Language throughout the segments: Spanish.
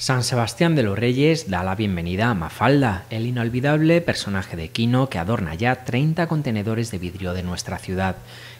San Sebastián de los Reyes da la bienvenida a Mafalda, el inolvidable personaje de Quino que adorna ya 30 contenedores de vidrio de nuestra ciudad.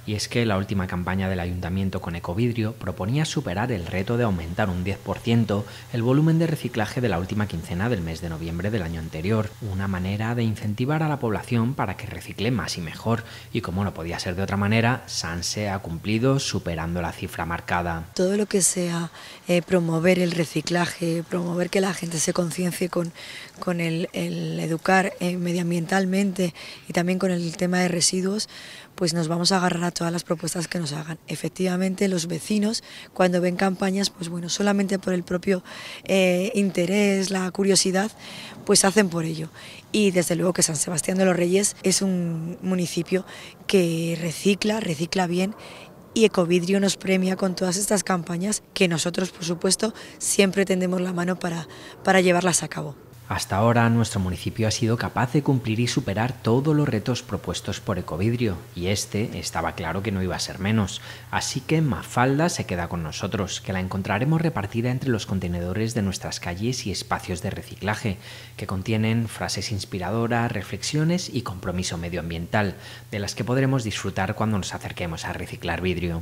Y es que la última campaña del ayuntamiento con Ecovidrio proponía superar el reto de aumentar un 10% el volumen de reciclaje de la última quincena del mes de noviembre del año anterior, una manera de incentivar a la población para que recicle más y mejor. Y como no podía ser de otra manera, Sanse ha cumplido superando la cifra marcada. Todo lo que sea eh, promover el reciclaje, promover que la gente se conciencie con, con el, educar eh, medioambientalmente y también con el tema de residuos, pues nos vamos a agarrar a todas las propuestas que nos hagan. Efectivamente, los vecinos, cuando ven campañas, pues bueno, solamente por el propio eh, interés, la curiosidad, pues hacen por ello. Y desde luego que San Sebastián de los Reyes es un municipio que recicla, recicla bien y Ecovidrio nos premia con todas estas campañas que nosotros, por supuesto, siempre tendemos la mano para, para llevarlas a cabo. Hasta ahora nuestro municipio ha sido capaz de cumplir y superar todos los retos propuestos por Ecovidrio, y este estaba claro que no iba a ser menos. Así que Mafalda se queda con nosotros, que la encontraremos repartida entre los contenedores de nuestras calles y espacios de reciclaje, que contienen frases inspiradoras, reflexiones y compromiso medioambiental, de las que podremos disfrutar cuando nos acerquemos a reciclar vidrio.